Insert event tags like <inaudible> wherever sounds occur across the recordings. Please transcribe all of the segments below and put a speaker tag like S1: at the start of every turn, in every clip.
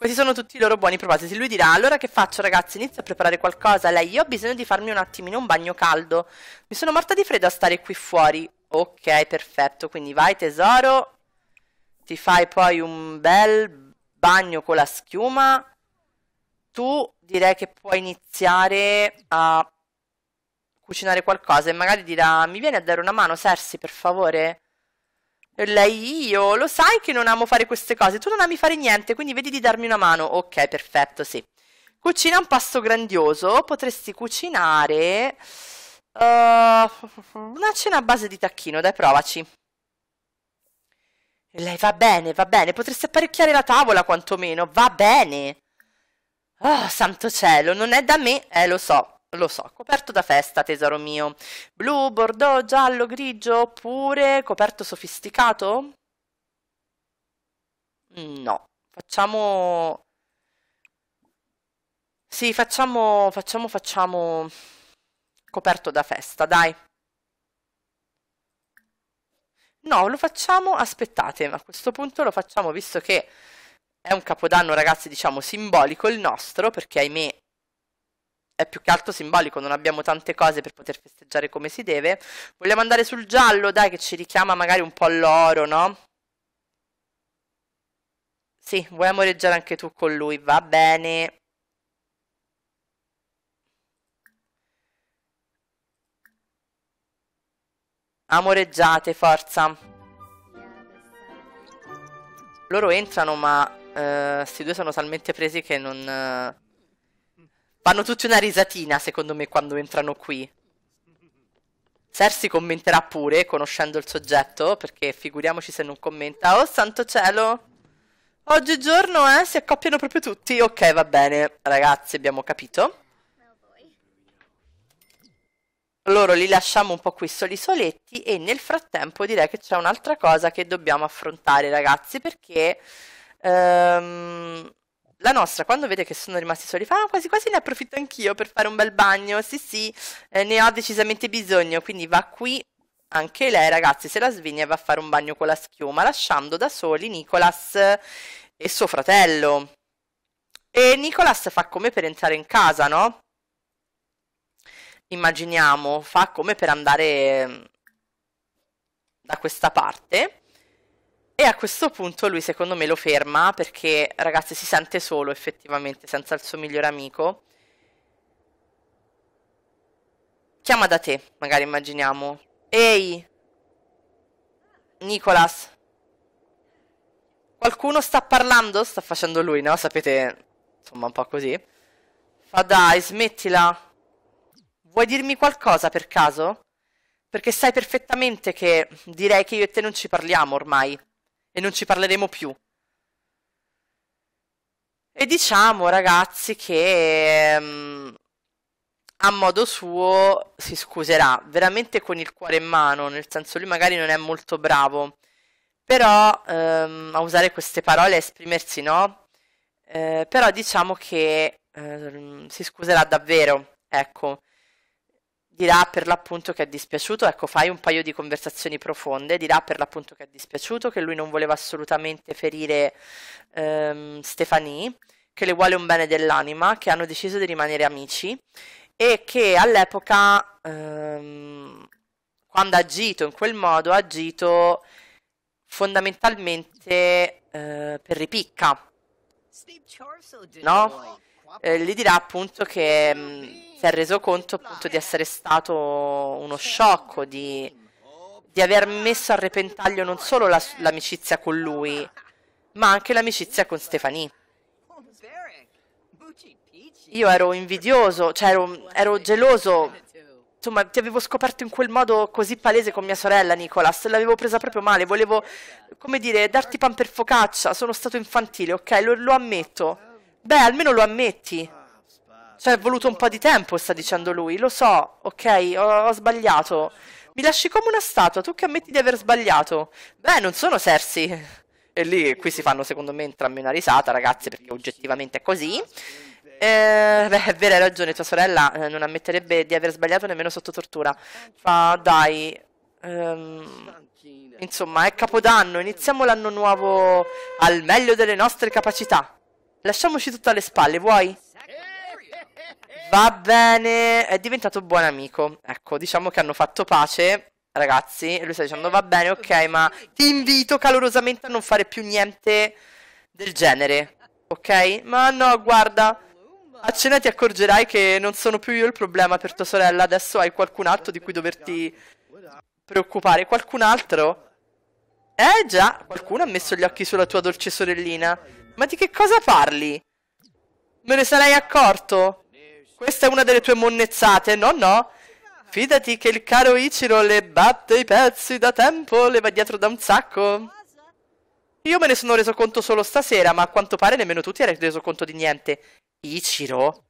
S1: Questi sono tutti i loro buoni propositi. Lui dirà: Allora che faccio, ragazzi? Inizio a preparare qualcosa. Lei, io ho bisogno di farmi un attimino un bagno caldo. Mi sono morta di freddo a stare qui fuori. Ok, perfetto. Quindi vai, tesoro. Ti fai poi un bel bagno con la schiuma. Tu direi che puoi iniziare a cucinare qualcosa e magari dirà: Mi vieni a dare una mano, Sersi, per favore? Lei io, lo sai che non amo fare queste cose, tu non ami fare niente, quindi vedi di darmi una mano. Ok, perfetto, sì. Cucina un pasto grandioso, potresti cucinare uh, una cena a base di tacchino, dai provaci. Lei va bene, va bene, potresti apparecchiare la tavola quantomeno, va bene. Oh, santo cielo, non è da me, eh lo so. Lo so, coperto da festa, tesoro mio. Blu, bordeaux, giallo, grigio, oppure coperto sofisticato? No, facciamo... Sì, facciamo, facciamo, facciamo... Coperto da festa, dai. No, lo facciamo, aspettate, ma a questo punto lo facciamo visto che è un capodanno, ragazzi, diciamo simbolico il nostro, perché ahimè è più che altro simbolico, non abbiamo tante cose per poter festeggiare come si deve. Vogliamo andare sul giallo, dai, che ci richiama magari un po' l'oro, no? Sì, vuoi amoreggiare anche tu con lui, va bene. Amoreggiate, forza. Loro entrano, ma questi eh, due sono talmente presi che non... Eh... Fanno tutti una risatina, secondo me, quando entrano qui. Cersei commenterà pure, conoscendo il soggetto, perché figuriamoci se non commenta. Oh, santo cielo! Oggigiorno, eh, si accoppiano proprio tutti. Ok, va bene, ragazzi, abbiamo capito. Loro li lasciamo un po' qui soli soletti e nel frattempo direi che c'è un'altra cosa che dobbiamo affrontare, ragazzi, perché... Um, la nostra, quando vede che sono rimasti soli, fa ah, quasi quasi ne approfitto anch'io per fare un bel bagno. Sì, sì, eh, ne ho decisamente bisogno. Quindi va qui anche lei, ragazzi, se la sveglia e va a fare un bagno con la schiuma, lasciando da soli Nicolas e suo fratello. E Nicolas fa come per entrare in casa, no? Immaginiamo, fa come per andare mm, da questa parte e a questo punto lui secondo me lo ferma perché ragazzi si sente solo effettivamente senza il suo migliore amico. Chiama da te, magari immaginiamo. Ehi, Nicolas, qualcuno sta parlando? Sta facendo lui, no? Sapete, insomma un po' così. Fa dai, smettila. Vuoi dirmi qualcosa per caso? Perché sai perfettamente che direi che io e te non ci parliamo ormai non ci parleremo più. E diciamo ragazzi che um, a modo suo si scuserà, veramente con il cuore in mano, nel senso lui magari non è molto bravo, però um, a usare queste parole, a esprimersi no, eh, però diciamo che um, si scuserà davvero, ecco dirà per l'appunto che è dispiaciuto, ecco fai un paio di conversazioni profonde, dirà per l'appunto che è dispiaciuto, che lui non voleva assolutamente ferire ehm, Stefanie, che le vuole un bene dell'anima, che hanno deciso di rimanere amici e che all'epoca, ehm, quando ha agito in quel modo, ha agito fondamentalmente eh, per ripicca, no? Eh, gli dirà appunto che... Mh, mm, si è reso conto appunto di essere stato uno sciocco, di, di aver messo a repentaglio non solo la, l'amicizia con lui, ma anche l'amicizia con Stefani. Io ero invidioso, cioè ero, ero geloso, insomma ti avevo scoperto in quel modo così palese con mia sorella Nicolas, l'avevo presa proprio male, volevo, come dire, darti pan per focaccia, sono stato infantile, ok, lo, lo ammetto. Beh, almeno lo ammetti. Cioè, è voluto un po' di tempo, sta dicendo lui. Lo so, ok, ho, ho sbagliato. Mi lasci come una statua, tu che ammetti di aver sbagliato. Beh, non sono Cersei. E lì, qui si fanno secondo me entrambi una risata, ragazzi, perché oggettivamente è così. Eh, beh, è vero, hai ragione, tua sorella eh, non ammetterebbe di aver sbagliato nemmeno sotto tortura. Fa, dai, ehm, insomma, è capodanno, iniziamo l'anno nuovo al meglio delle nostre capacità. Lasciamoci tutto alle spalle, vuoi? Va bene, è diventato buon amico. Ecco, diciamo che hanno fatto pace, ragazzi. E lui sta dicendo, va bene, ok, ma ti invito calorosamente a non fare più niente del genere. Ok? Ma no, guarda. A cena ti accorgerai che non sono più io il problema per tua sorella. Adesso hai qualcun altro di cui doverti preoccupare. Qualcun altro? Eh già, qualcuno ha messo gli occhi sulla tua dolce sorellina. Ma di che cosa parli? Me ne sarei accorto? Questa è una delle tue monnezzate, no no? Fidati che il caro Ichiro le batte i pezzi da tempo, le va dietro da un sacco. Io me ne sono reso conto solo stasera, ma a quanto pare nemmeno tu ti hai reso conto di niente. Ichiro?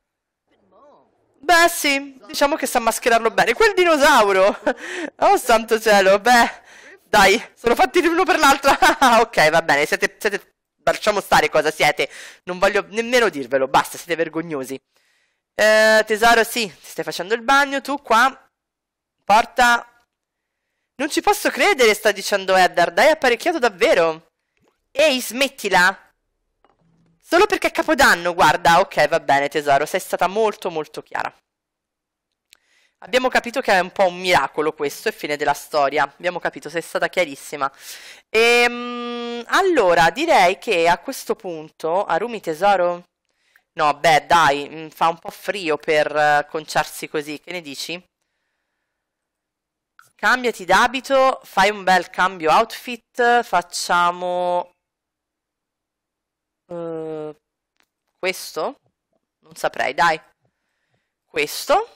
S1: Beh sì, diciamo che sa mascherarlo bene. Quel dinosauro! <laughs> Oh santo cielo, beh... Dai, sono fatti l'uno per l'altro. <laughs> ok, va bene, siete, siete... Lasciamo stare cosa siete. Non voglio nemmeno dirvelo, basta, siete vergognosi. Eh, tesoro, sì, ti stai facendo il bagno, tu qua. Porta... Non ci posso credere, sta dicendo Eddard, hai apparecchiato davvero. Ehi, smettila! Solo perché è capodanno, guarda. Ok, va bene, tesoro, sei stata molto molto chiara. Abbiamo capito che è un po' un miracolo questo, è fine della storia. Abbiamo capito, sei stata chiarissima. Ehm, allora, direi che a questo punto, Arumi tesoro, No, beh, dai, mm, fa un po' frio per eh, conciarsi così, che ne dici? Cambiati d'abito, fai un bel cambio outfit, facciamo... Uh, questo? Non saprei, dai. Questo.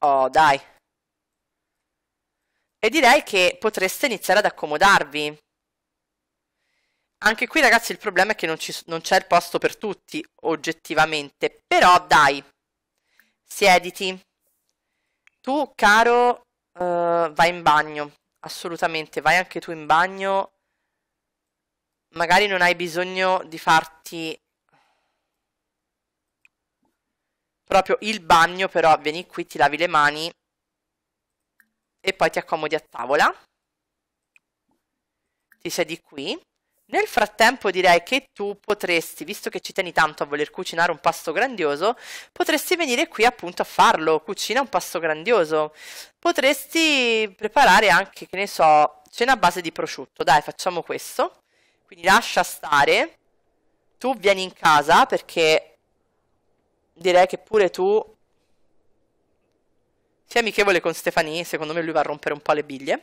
S1: Oh, dai. E direi che potreste iniziare ad accomodarvi. Anche qui ragazzi il problema è che non, ci, non c'è il posto per tutti, oggettivamente. Però dai, siediti. Tu, caro, uh, vai in bagno. Assolutamente, vai anche tu in bagno. Magari non hai bisogno di farti proprio il bagno, però vieni qui, ti lavi le mani e poi ti accomodi a tavola. Ti siedi qui. Nel frattempo direi che tu potresti, visto che ci tieni tanto a voler cucinare un pasto grandioso, potresti venire qui appunto a farlo, cucina un pasto grandioso. Potresti preparare anche, che ne so, cena a base di prosciutto, dai facciamo questo. Quindi lascia stare, tu vieni in casa perché direi che pure tu sia amichevole con Stefani, secondo me lui va a rompere un po' le biglie.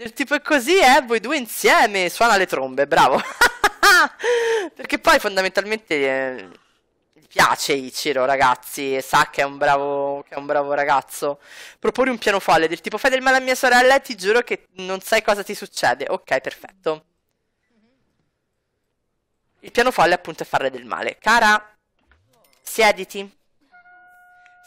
S1: Del tipo è così, eh, voi due insieme, suona le trombe, bravo. <laughs> Perché poi fondamentalmente eh, piace Ichiro, ragazzi, e sa che è, bravo, che è, un bravo, ragazzo. Proponi un piano folle del tipo fai del male a mia sorella e ti giuro che non sai cosa ti succede. Ok, perfetto. Il piano folle appunto è farle del male. Cara, siediti.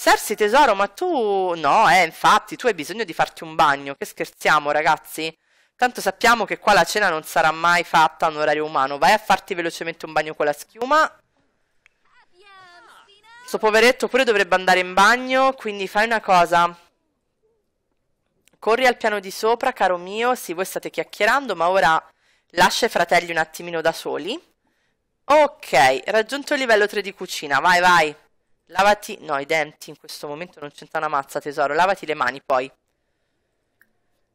S1: Sersi tesoro, ma tu... No, eh, infatti, tu hai bisogno di farti un bagno. Che scherziamo, ragazzi? Tanto sappiamo che qua la cena non sarà mai fatta a un orario umano. Vai a farti velocemente un bagno con la schiuma. Sto poveretto pure dovrebbe andare in bagno, quindi fai una cosa. Corri al piano di sopra, caro mio. Sì, voi state chiacchierando, ma ora lascia i fratelli un attimino da soli. Ok, raggiunto il livello 3 di cucina. Vai, vai. Lavati, no, i denti in questo momento non c'entra una mazza, tesoro. Lavati le mani poi.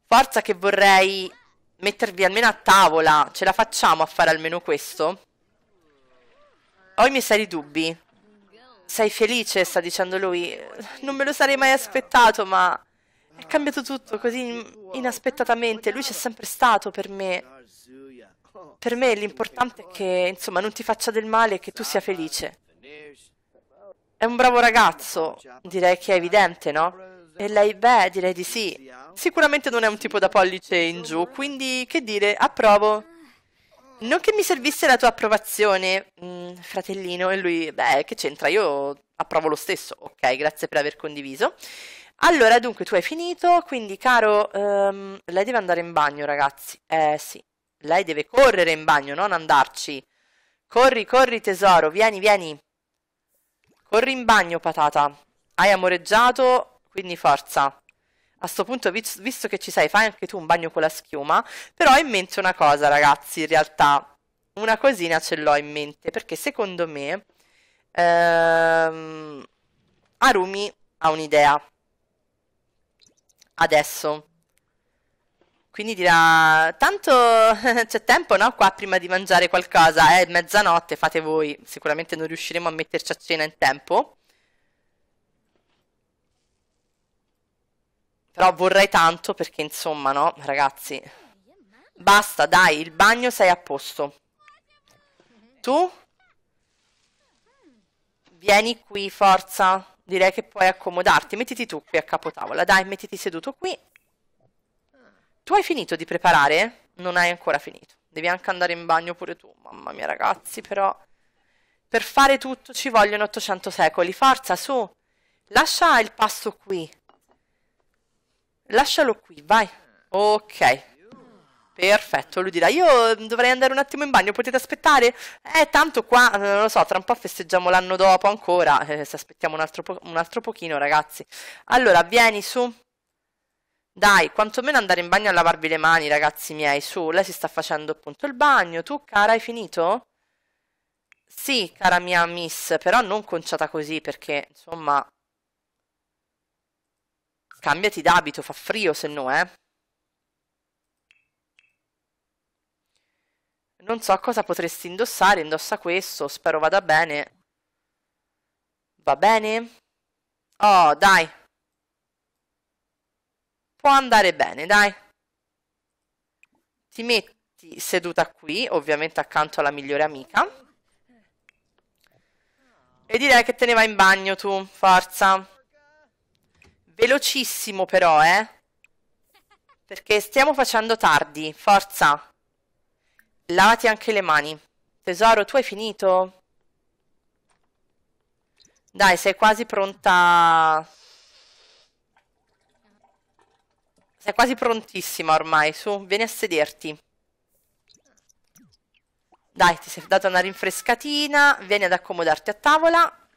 S1: Forza che vorrei mettervi almeno a tavola. Ce la facciamo a fare almeno questo? Ho i miei seri dubbi. Sei felice, sta dicendo lui. Non me lo sarei mai aspettato, ma è cambiato tutto così inaspettatamente. Lui c'è sempre stato per me. Per me l'importante è che, insomma, non ti faccia del male e che tu sia felice. È un bravo ragazzo, direi che è evidente, no? E lei, beh, direi di sì. Sicuramente non è un tipo da pollice in giù, quindi che dire, approvo. Non che mi servisse la tua approvazione, mm, fratellino, e lui, beh, che c'entra, io approvo lo stesso. Ok, grazie per aver condiviso. Allora, dunque, tu hai finito, quindi, caro, um, lei deve andare in bagno, ragazzi. Eh, sì, lei deve correre in bagno, non andarci. Corri, corri, tesoro, vieni, vieni. Corri in bagno, patata. Hai amoreggiato, quindi forza. A sto punto, visto che ci sei, fai anche tu un bagno con la schiuma. Però ho in mente una cosa, ragazzi, in realtà. Una cosina ce l'ho in mente, perché secondo me... Ehm, Arumi ha un'idea. Adesso quindi dirà tanto <laughs> c'è tempo no qua prima di mangiare qualcosa, è eh? mezzanotte, fate voi, sicuramente non riusciremo a metterci a cena in tempo. Però vorrei tanto perché insomma no, ragazzi, basta dai, il bagno sei a posto. Tu? Vieni qui, forza. Direi che puoi accomodarti. Mettiti tu qui a capotavola. Dai, mettiti seduto qui. Tu hai finito di preparare? Non hai ancora finito. Devi anche andare in bagno pure tu. Mamma mia, ragazzi, però. Per fare tutto ci vogliono 800 secoli. Forza, su. Lascia il pasto qui. Lascialo qui, vai. Ok. Perfetto, lui dirà, io dovrei andare un attimo in bagno, potete aspettare? Eh, tanto qua, eh, non lo so, tra un po' festeggiamo l'anno dopo ancora, eh, se aspettiamo un altro, un altro pochino, ragazzi. Allora, vieni su, dai, quantomeno andare in bagno a lavarvi le mani, ragazzi miei, su, lei si sta facendo appunto il bagno. Tu, cara, hai finito? Sì, cara mia miss, però non conciata così, perché, insomma... Cambiati d'abito, fa frio, se no, eh. Non so cosa potresti indossare, indossa questo, spero vada bene. Va bene? Oh, dai, può andare bene, dai. Ti metti seduta qui, ovviamente accanto alla migliore amica. E direi che te ne vai in bagno tu, forza. Velocissimo però, eh. Perché stiamo facendo tardi, forza. Lavati anche le mani. Tesoro, tu hai finito? Dai, sei quasi pronta Sei quasi prontissima ormai, su, vieni a sederti. Dai, ti sei data una rinfrescatina, vieni ad accomodarti a tavola.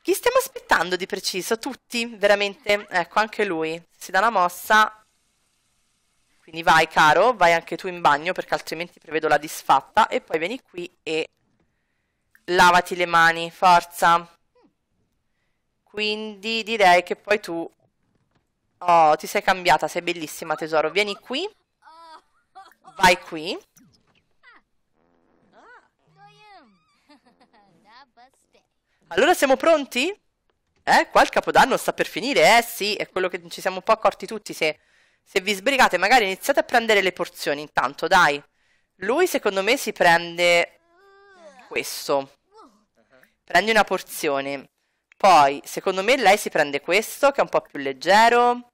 S1: Chi stiamo aspettando di preciso? Tutti? Veramente? Ecco, anche lui. Si dà una mossa. Quindi vai, caro, vai anche tu in bagno perché altrimenti prevedo la disfatta. E poi vieni qui e lavati le mani, forza. Quindi direi che poi tu Oh, ti sei cambiata, sei bellissima tesoro. Vieni qui. Vai qui. Allora siamo pronti? Eh, qua il capodanno sta per finire, eh sì, è quello che ci siamo un po' accorti tutti, se, se vi sbrigate magari iniziate a prendere le porzioni intanto, dai. Lui secondo me si prende questo. Prendi una porzione. Poi, secondo me lei si prende questo, che è un po' più leggero.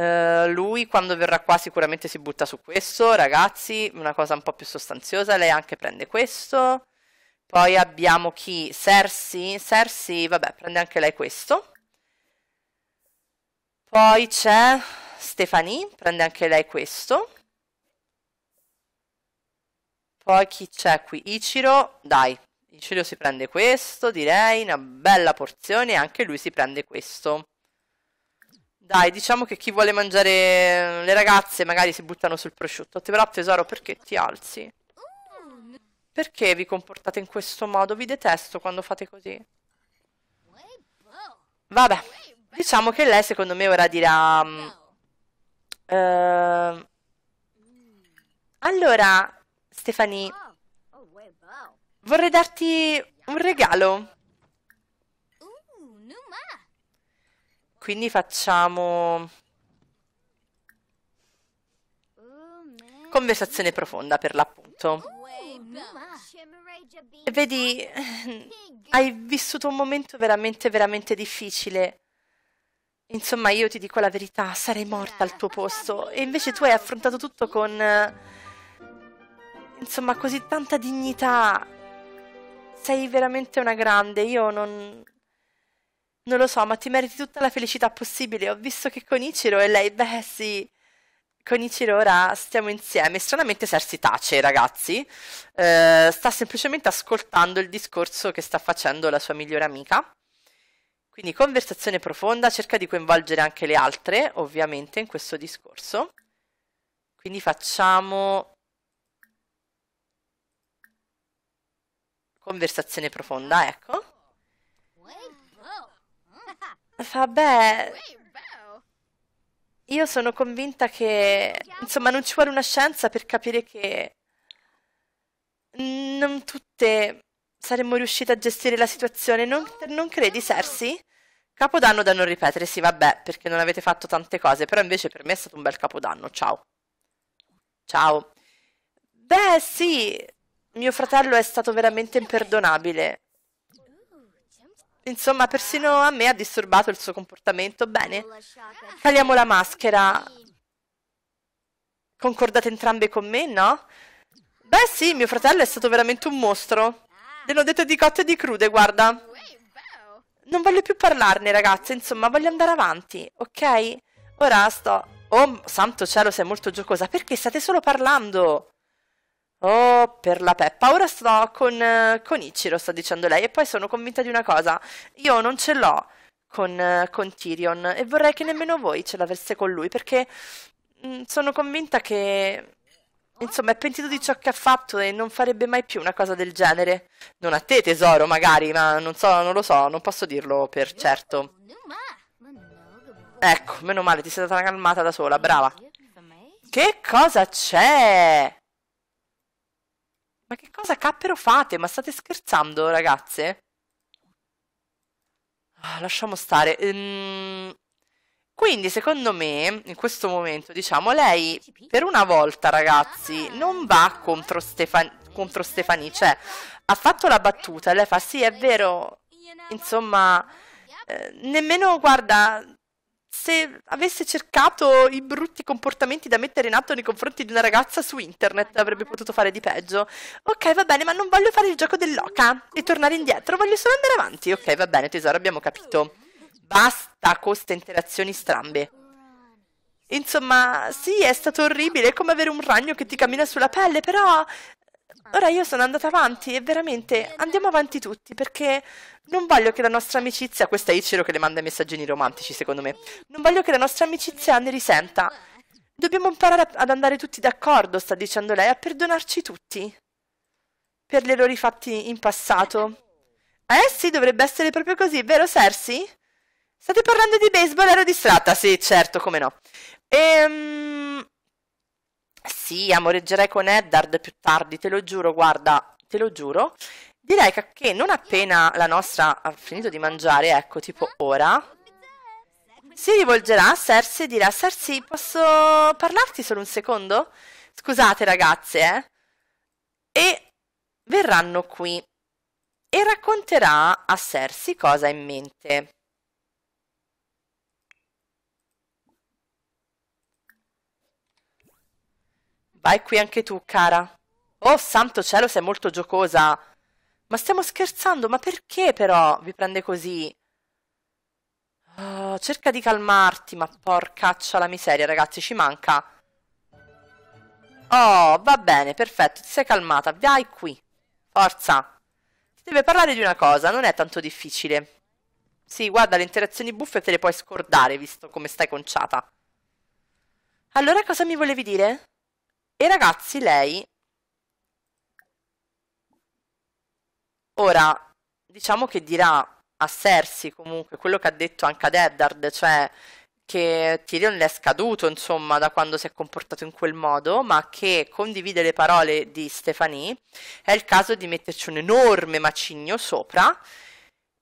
S1: Eh, lui quando verrà qua sicuramente si butta su questo, ragazzi, una cosa un po' più sostanziosa, lei anche prende questo. Poi abbiamo chi? Cersei, Cersei, vabbè, prende anche lei questo. Poi c'è Stephanie, prende anche lei questo. Poi chi c'è qui? Ichiro, dai, Ichiro si prende questo, direi, una bella porzione, anche lui si prende questo. Dai, diciamo che chi vuole mangiare eh, le ragazze magari si buttano sul prosciutto. Però tesoro, perché ti alzi? Perché vi comportate in questo modo? Vi detesto quando fate così. Vabbè, diciamo che lei secondo me ora dirà... Uh, allora, Stefani, vorrei darti un regalo. Quindi facciamo... Conversazione profonda per l'appunto. Vedi, hai vissuto un momento veramente, veramente difficile. Insomma, io ti dico la verità, sarei morta al tuo posto. E invece tu hai affrontato tutto con... Insomma, così tanta dignità. Sei veramente una grande. Io non... Non lo so, ma ti meriti tutta la felicità possibile. Ho visto che con Ichiro e lei, beh sì, con Ichiro ora stiamo insieme. Stranamente Sersi tace, ragazzi. Eh, sta semplicemente ascoltando il discorso che sta facendo la sua migliore amica. Quindi conversazione profonda, cerca di coinvolgere anche le altre, ovviamente, in questo discorso. Quindi facciamo conversazione profonda, ecco. Vabbè, io sono convinta che, insomma, non ci vuole una scienza per capire che non tutte saremmo riuscite a gestire la situazione, non, non credi, Sersi? Capodanno da non ripetere, sì, vabbè, perché non avete fatto tante cose, però invece per me è stato un bel capodanno, ciao. Ciao. Beh, sì, mio fratello è stato veramente imperdonabile. Insomma, persino a me ha disturbato il suo comportamento. Bene, tagliamo la maschera. Concordate entrambe con me, no? Beh sì, mio fratello è stato veramente un mostro. Le ho detto di cotte e di crude, guarda. Non voglio più parlarne, ragazze, insomma, voglio andare avanti, ok? Ora sto... Oh, santo cielo, sei molto giocosa, perché state solo parlando? Oh, per la Peppa, ora sto con, eh, con Ichiro, sta dicendo lei, e poi sono convinta di una cosa, io non ce l'ho con, eh, con Tyrion e vorrei che nemmeno voi ce l'aveste con lui, perché mh, mm, sono convinta che, insomma, è pentito di ciò che ha fatto e non farebbe mai più una cosa del genere. Non a te, tesoro, magari, ma non so, non lo so, non posso dirlo per certo. Ecco, meno male, ti sei data una calmata da sola, brava. Che cosa c'è? Ma che cosa cappero fate? Ma state scherzando, ragazze? Ah, lasciamo stare. Ehm... Quindi, secondo me, in questo momento, diciamo, lei per una volta, ragazzi, non va contro, Stefan contro Stefani. Cioè, ha fatto la battuta e lei fa, sì, è vero, insomma, eh, nemmeno, guarda, se avesse cercato i brutti comportamenti da mettere in atto nei confronti di una ragazza su internet avrebbe potuto fare di peggio. Ok, va bene, ma non voglio fare il gioco dell'oca e tornare indietro, voglio solo andare avanti. Ok, va bene, tesoro, abbiamo capito. Basta con queste interazioni strambe. Insomma, sì, è stato orribile, è come avere un ragno che ti cammina sulla pelle, però Ora io sono andata avanti e veramente andiamo avanti tutti perché non voglio che la nostra amicizia, questa è Icero che le manda i messaggini romantici secondo me, non voglio che la nostra amicizia ne risenta. Dobbiamo imparare ad andare tutti d'accordo, sta dicendo lei, a perdonarci tutti per gli errori fatti in passato. Eh sì, dovrebbe essere proprio così, vero Sersi? State parlando di baseball? Ero distratta, sì, certo, come no. Ehm... Sì, amoreggerei con Eddard più tardi, te lo giuro, guarda, te lo giuro. Direi che non appena la nostra ha finito di mangiare, ecco, tipo ora, si rivolgerà a Cersei e dirà Cersei, posso parlarti solo un secondo? Scusate ragazze, eh? E verranno qui e racconterà a Cersei cosa ha in mente. Vai qui anche tu, cara. Oh, santo cielo, sei molto giocosa. Ma stiamo scherzando, ma perché però vi prende così? Oh, cerca di calmarti, ma porcaccia la miseria, ragazzi, ci manca. Oh, va bene, perfetto, ti sei calmata, vai qui. Forza. Ti deve parlare di una cosa, non è tanto difficile. Sì, guarda, le interazioni buffe te le puoi scordare, visto come stai conciata. Allora cosa mi volevi dire? E ragazzi, lei... Ora, diciamo che dirà a Cersei comunque quello che ha detto anche ad Eddard, cioè che Tyrion le è scaduto, insomma, da quando si è comportato in quel modo, ma che condivide le parole di Stefanie, è il caso di metterci un enorme macigno sopra,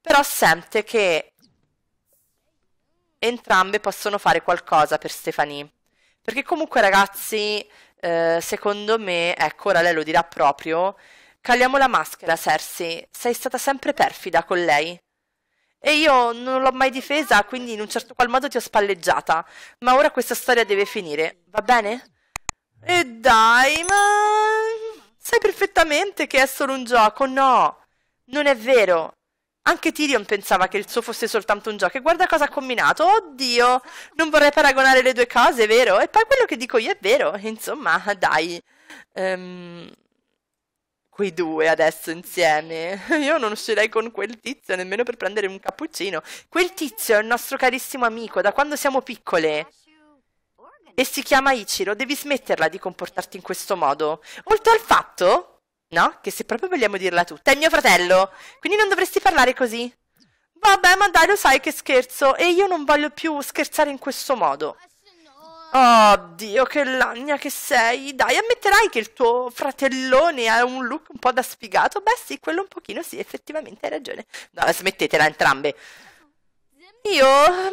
S1: però sente che entrambe possono fare qualcosa per Stefanie. Perché comunque, ragazzi, eh, secondo me, ecco, ora lei lo dirà proprio, caliamo la maschera, Cersei, sei stata sempre perfida con lei. E io non l'ho mai difesa, quindi in un certo qual modo ti ho spalleggiata, ma ora questa storia deve finire, va bene? E dai, ma... Sai perfettamente che è solo un gioco, no? Non è vero, anche Tyrion pensava che il suo fosse soltanto un gioco e guarda cosa ha combinato. Oddio, non vorrei paragonare le due cose, vero? E poi quello che dico io è vero. Insomma, dai. Um, quei due adesso insieme. <laughs> Io non uscirei con quel tizio nemmeno per prendere un cappuccino. Quel tizio è il nostro carissimo amico da quando siamo piccole. E si chiama Ichiro, devi smetterla di comportarti in questo modo. Oltre al fatto No? Che se proprio vogliamo dirla tutta, è mio fratello, quindi non dovresti parlare così. Vabbè, ma dai, lo sai che scherzo, e io non voglio più scherzare in questo modo. Oh, Dio, che lagna che sei. Dai, ammetterai che il tuo fratellone ha un look un po' da sfigato? Beh sì, quello un pochino sì, effettivamente hai ragione. No, smettetela entrambe. Io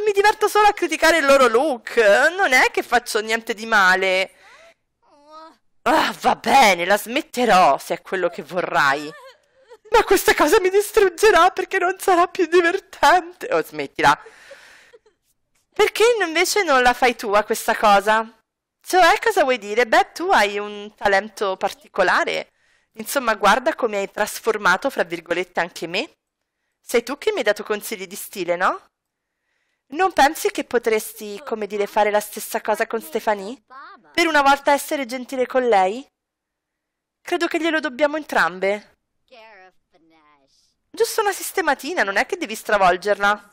S1: mi diverto solo a criticare il loro look, non è che faccio niente di male. Ah, va bene, la smetterò se è quello che vorrai. Ma questa cosa mi distruggerà perché non sarà più divertente. Oh, smettila. Perché invece non la fai tu a questa cosa? Cioè, cosa vuoi dire? Beh, tu hai un talento particolare. Insomma, guarda come hai trasformato, fra virgolette, anche me. Sei tu che mi hai dato consigli di stile, no? Non pensi che potresti, come dire, fare la stessa cosa con Stephanie? Per una volta essere gentile con lei? Credo che glielo dobbiamo entrambe. Giusto una sistematina, non è che devi stravolgerla.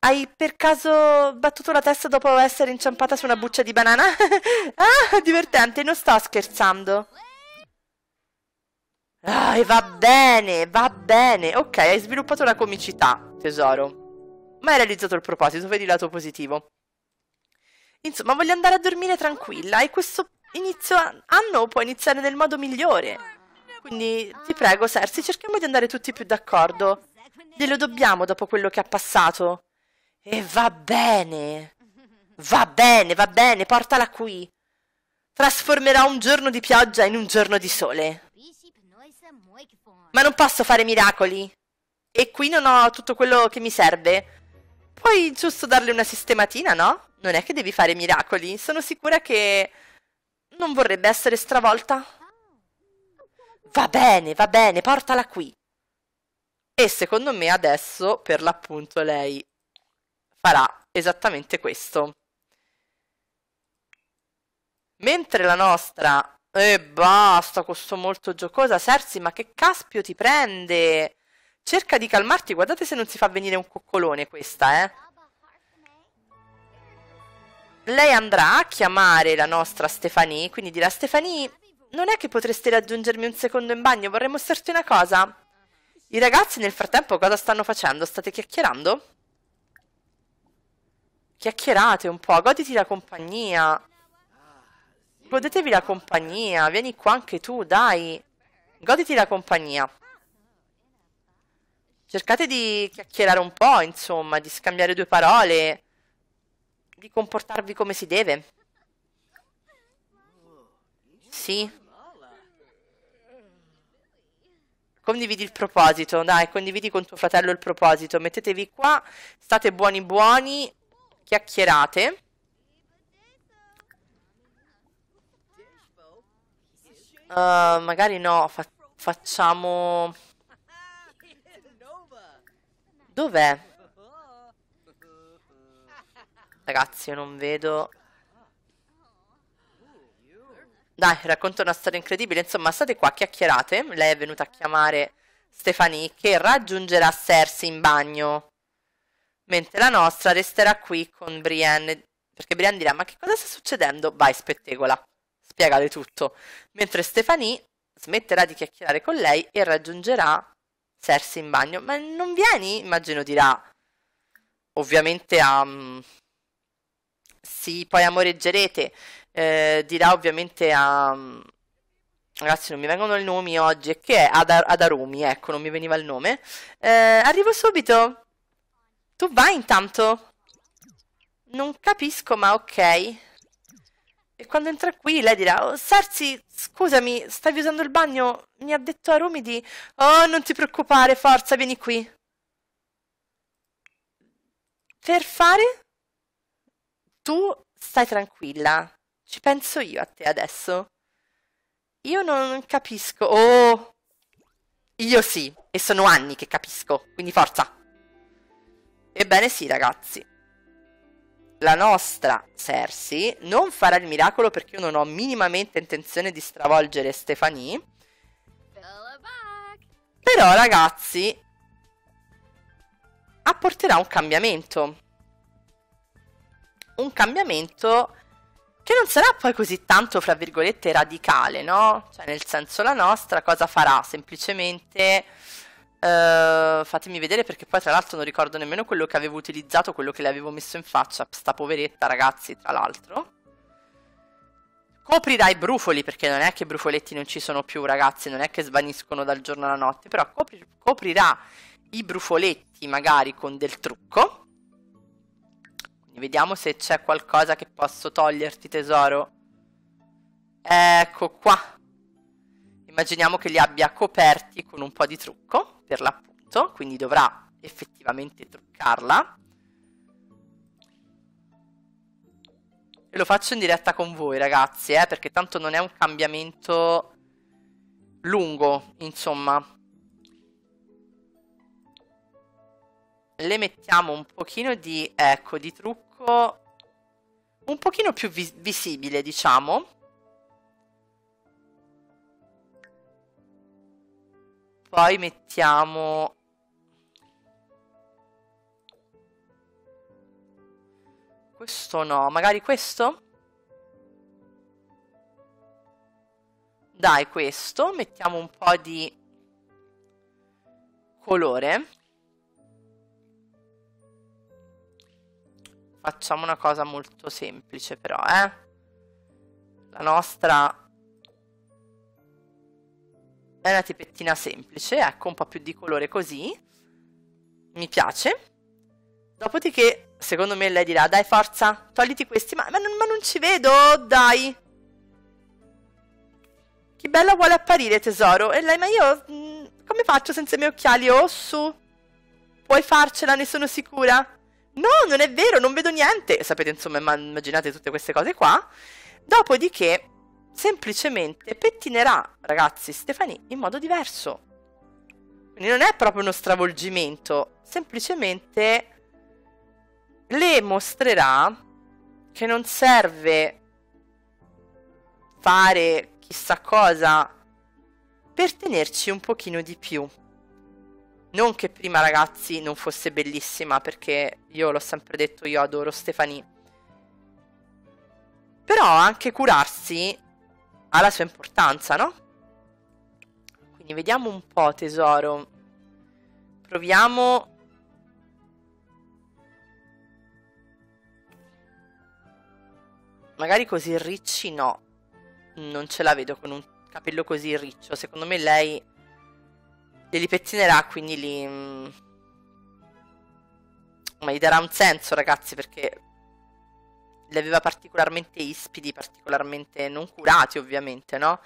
S1: Hai per caso battuto la testa dopo essere inciampata su una buccia di banana? <laughs> ah, divertente, non sto scherzando. Ah, e va bene, va bene. Ok, hai sviluppato la comicità, tesoro. Ma hai realizzato il proposito, vedi il lato positivo. Insomma, voglio andare a dormire tranquilla e questo inizio anno può iniziare nel modo migliore. Quindi ti prego, Sersi, cerchiamo di andare tutti più d'accordo. Glielo dobbiamo dopo quello che ha passato. E va bene. Va bene, va bene, portala qui. Trasformerà un giorno di pioggia in un giorno di sole. Ma non posso fare miracoli. E qui non ho tutto quello che mi serve. Puoi giusto darle una sistematina, no? Non è che devi fare miracoli. Sono sicura che non vorrebbe essere stravolta. Va bene, va bene, portala qui. E secondo me adesso, per l'appunto, lei farà esattamente questo. Mentre la nostra... E eh, basta con molto giocosa, Sersi, ma che caspio ti prende? Cerca di calmarti, guardate se non si fa venire un coccolone questa, eh. Lei andrà a chiamare la nostra Stefanie, quindi dirà Stefanie, non è che potreste raggiungermi un secondo in bagno, vorrei mostrarti una cosa. I ragazzi nel frattempo cosa stanno facendo? State chiacchierando? Chiacchierate un po', goditi la compagnia. Godetevi la compagnia, vieni qua anche tu, dai. Goditi la compagnia. Cercate di chiacchierare un po', insomma, di scambiare due parole, di comportarvi come si deve. Sì. Condividi il proposito, dai, condividi con tuo fratello il proposito. Mettetevi qua, state buoni buoni, chiacchierate. Uh, magari no, fa facciamo... Dov'è? Ragazzi, io non vedo... Dai, racconta una storia incredibile. Insomma, state qua, chiacchierate. Lei è venuta a chiamare Stefanie, che raggiungerà Cersei in bagno. Mentre la nostra resterà qui con Brienne. Perché Brienne dirà, ma che cosa sta succedendo? Vai, spettegola. Spiegale tutto. Mentre Stefanie smetterà di chiacchierare con lei e raggiungerà Cersei in bagno. Ma non vieni? Immagino dirà. Ovviamente a... Um, sì, poi amoreggerete. Eh, dirà ovviamente a... Um, ragazzi non mi vengono i nomi oggi. che è? ad Arumi, ecco, non mi veniva il nome. Eh, arrivo subito. Tu vai intanto. Non capisco, ma ok. E quando entra qui lei dirà, oh, Sarsi, scusami, stavi usando il bagno? Mi ha detto a Rumi di, oh, non ti preoccupare, forza, vieni qui. Per fare? Tu stai tranquilla, ci penso io a te adesso. Io non capisco. Oh! Io sì, e sono anni che capisco, quindi forza! Ebbene sì, ragazzi la nostra Cersei non farà il miracolo perché io non ho minimamente intenzione di stravolgere Stefanie. Però ragazzi, apporterà un cambiamento. Un cambiamento che non sarà poi così tanto, fra virgolette, radicale, no? Cioè, nel senso, la nostra cosa farà? Semplicemente Uh, fatemi vedere perché poi tra l'altro non ricordo nemmeno quello che avevo utilizzato, quello che le avevo messo in faccia. Sta poveretta ragazzi, tra l'altro. Copri dai brufoli, perché non è che i brufoletti non ci sono più ragazzi, non è che svaniscono dal giorno alla notte, però copri, coprirà i brufoletti magari con del trucco. vediamo se c'è qualcosa che posso toglierti tesoro. Ecco qua. Immaginiamo che li abbia coperti con un po' di trucco per l'appunto, quindi dovrà effettivamente truccarla. E lo faccio in diretta con voi ragazzi, eh, perché tanto non è un cambiamento lungo, insomma. Le mettiamo un pochino di, ecco, di trucco un pochino più vis visibile, diciamo. Poi mettiamo... Questo no, magari questo? Dai, questo. Mettiamo un po' di colore. Facciamo una cosa molto semplice però, eh? La nostra è una tipettina semplice, ecco, un po' più di colore così. Mi piace. Dopodiché, secondo me, lei dirà, dai forza, togliti questi, ma, ma, non, ma non ci vedo, dai. Che bella vuole apparire, tesoro? E lei, ma io mh, mm, come faccio senza i miei occhiali? Oh, su. Puoi farcela, ne sono sicura. No, non è vero, non vedo niente. Sapete, insomma, immaginate tutte queste cose qua. Dopodiché semplicemente pettinerà, ragazzi, Stefanie in modo diverso. Quindi non è proprio uno stravolgimento, semplicemente le mostrerà che non serve fare chissà cosa per tenerci un pochino di più. Non che prima ragazzi non fosse bellissima, perché io l'ho sempre detto, io adoro Stefanie. Però anche curarsi ha la sua importanza, no? Quindi vediamo un po', tesoro. Proviamo... Magari così ricci no. Non ce la vedo con un capello così riccio. Secondo me lei li pettinerà, quindi li... Mm, ma gli darà un senso, ragazzi, perché li aveva particolarmente ispidi, particolarmente non curati ovviamente, no?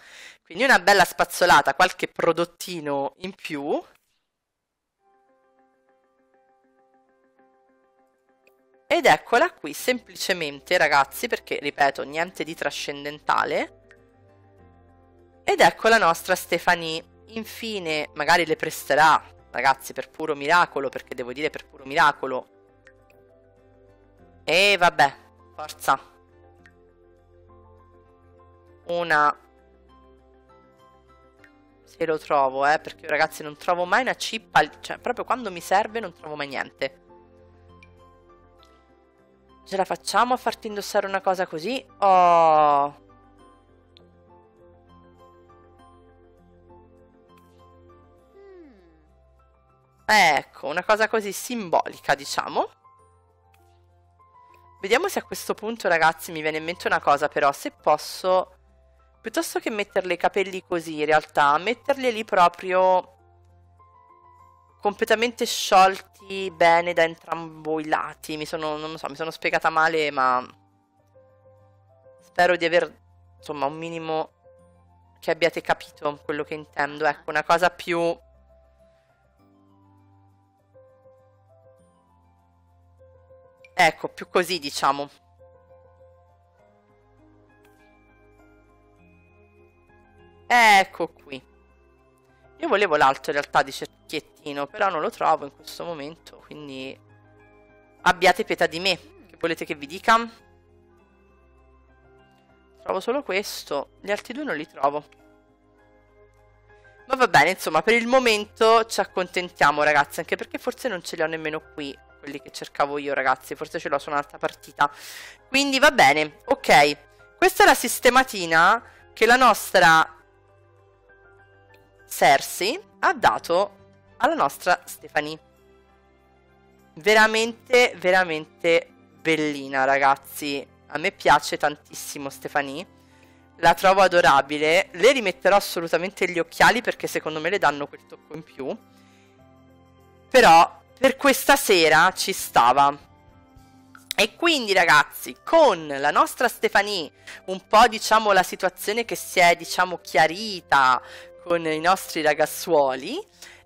S1: Quindi una bella spazzolata, qualche prodottino in più. Ed eccola qui, semplicemente ragazzi, perché ripeto, niente di trascendentale. Ed ecco la nostra Stefanie. Infine, magari le presterà, ragazzi, per puro miracolo, perché devo dire per puro miracolo. E vabbè, forza una se lo trovo eh perché ragazzi non trovo mai una cippa cioè proprio quando mi serve non trovo mai niente ce la facciamo a farti indossare una cosa così oh Ecco, una cosa così simbolica, diciamo. Vediamo se a questo punto, ragazzi, mi viene in mente una cosa, però, se posso... Piuttosto che metterle i capelli così, in realtà, metterli lì proprio completamente sciolti bene da entrambi i lati. Mi sono, non lo so, mi sono spiegata male, ma spero di aver, insomma, un minimo che abbiate capito quello che intendo. Ecco, una cosa più Ecco, più così diciamo. Ecco qui. Io volevo l'altro in realtà di cerchiettino, però non lo trovo in questo momento, quindi abbiate pietà di me. Che volete che vi dica? Trovo solo questo, gli altri due non li trovo. Ma va bene, insomma, per il momento ci accontentiamo ragazzi, anche perché forse non ce li ho nemmeno qui quelli che cercavo io ragazzi, forse ce l'ho su un'altra partita. Quindi va bene, ok. Questa è la sistematina che la nostra Cersei ha dato alla nostra Stephanie. Veramente, veramente bellina ragazzi. A me piace tantissimo Stephanie la trovo adorabile. Le rimetterò assolutamente gli occhiali perché secondo me le danno quel tocco in più. Però per questa sera ci stava. E quindi ragazzi, con la nostra Stefanie, un po' diciamo la situazione che si è diciamo chiarita con i nostri ragazzuoli,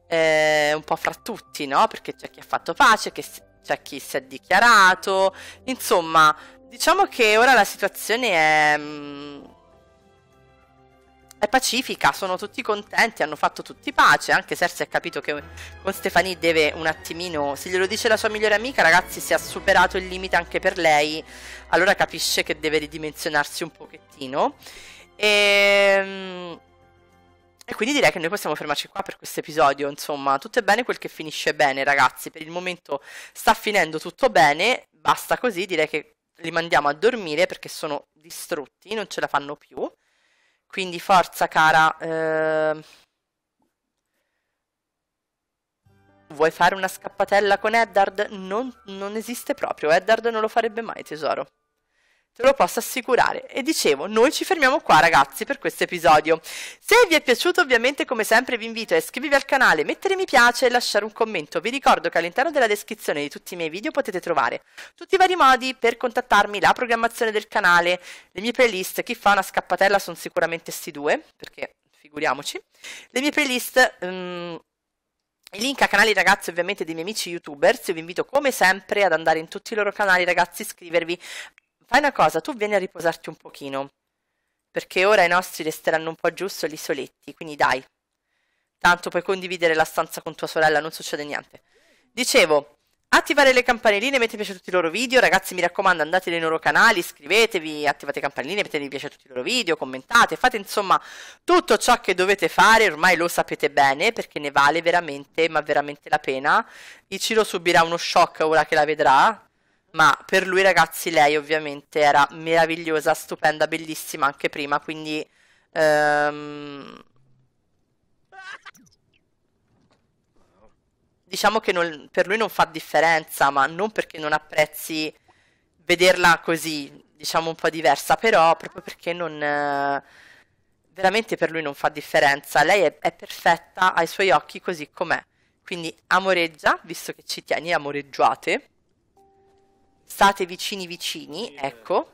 S1: eh, un po' fra tutti, no? Perché c'è chi ha fatto pace, c'è chi si è dichiarato, insomma, diciamo che ora la situazione è... Mh, mm, è pacifica, sono tutti contenti, hanno fatto tutti pace, anche Cersei ha capito che con Stefani deve un attimino, se glielo dice la sua migliore amica, ragazzi, si è superato il limite anche per lei, allora capisce che deve ridimensionarsi un pochettino. E... Ehm, e quindi direi che noi possiamo fermarci qua per questo episodio, insomma, tutto è bene quel che finisce bene, ragazzi, per il momento sta finendo tutto bene, basta così, direi che li mandiamo a dormire perché sono distrutti, non ce la fanno più. Quindi forza cara. Eh... Vuoi fare una scappatella con Eddard? Non, non esiste proprio, Eddard non lo farebbe mai tesoro. Te lo posso assicurare. E dicevo, noi ci fermiamo qua ragazzi per questo episodio. Se vi è piaciuto ovviamente come sempre vi invito a iscrivervi al canale, mettere mi piace e lasciare un commento. Vi ricordo che all'interno della descrizione di tutti i miei video potete trovare tutti i vari modi per contattarmi, la programmazione del canale, le mie playlist. Chi fa una scappatella sono sicuramente sti due, perché figuriamoci. Le mie playlist... Um, i link a canali ragazzi ovviamente dei miei amici youtubers, io vi invito come sempre ad andare in tutti i loro canali ragazzi, iscrivervi, fai una cosa, tu vieni a riposarti un pochino, perché ora i nostri resteranno un po' giusto lì soletti, quindi dai. Tanto puoi condividere la stanza con tua sorella, non succede niente. Dicevo, attivare le campanelline, mettete piace a tutti i loro video, ragazzi mi raccomando andate nei loro canali, iscrivetevi, attivate le campanelline, mettete piace a tutti i loro video, commentate, fate insomma tutto ciò che dovete fare, ormai lo sapete bene perché ne vale veramente, ma veramente la pena. Ichiro subirà uno shock ora che la vedrà, ma per lui ragazzi lei ovviamente era meravigliosa, stupenda, bellissima anche prima, quindi... Ehm... Diciamo che non, per lui non fa differenza, ma non perché non apprezzi vederla così, diciamo un po' diversa, però proprio perché non... veramente per lui non fa differenza, lei è, è perfetta ai suoi occhi così com'è. Quindi amoreggia, visto che ci tieni, amoreggiate state vicini vicini, ecco,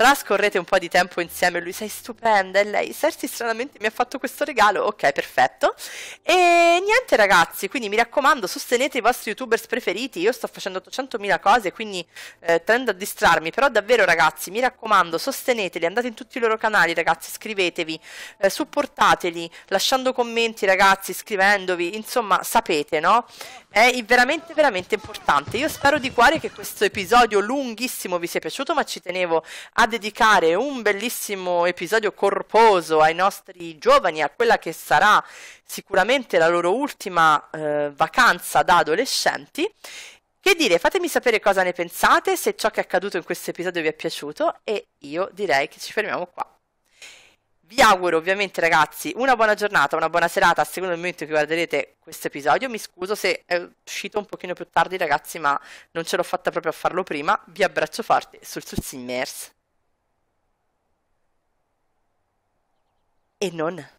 S1: Là scorrete un po' di tempo insieme, lui sei stupenda e lei, Cersei stranamente mi ha fatto questo regalo, ok perfetto. E niente ragazzi, quindi mi raccomando sostenete i vostri youtubers preferiti, io sto facendo 800.000 cose quindi eh, tendo a distrarmi, però davvero ragazzi mi raccomando sosteneteli, andate in tutti i loro canali ragazzi, iscrivetevi, eh, supportateli, lasciando commenti ragazzi, iscrivendovi, insomma sapete no? È veramente veramente importante. Io spero di cuore che questo episodio lunghissimo vi sia piaciuto ma ci tenevo a dedicare un bellissimo episodio corposo ai nostri giovani, a quella che sarà sicuramente la loro ultima eh, vacanza da adolescenti. Che dire, fatemi sapere cosa ne pensate, se ciò che è accaduto in questo episodio vi è piaciuto e io direi che ci fermiamo qua. Vi auguro ovviamente ragazzi una buona giornata, una buona serata a secondo il momento che guarderete questo episodio. Mi scuso se è uscito un pochino più tardi ragazzi ma non ce l'ho fatta proprio a farlo prima. Vi abbraccio forte sul Sulsimmers. Enona.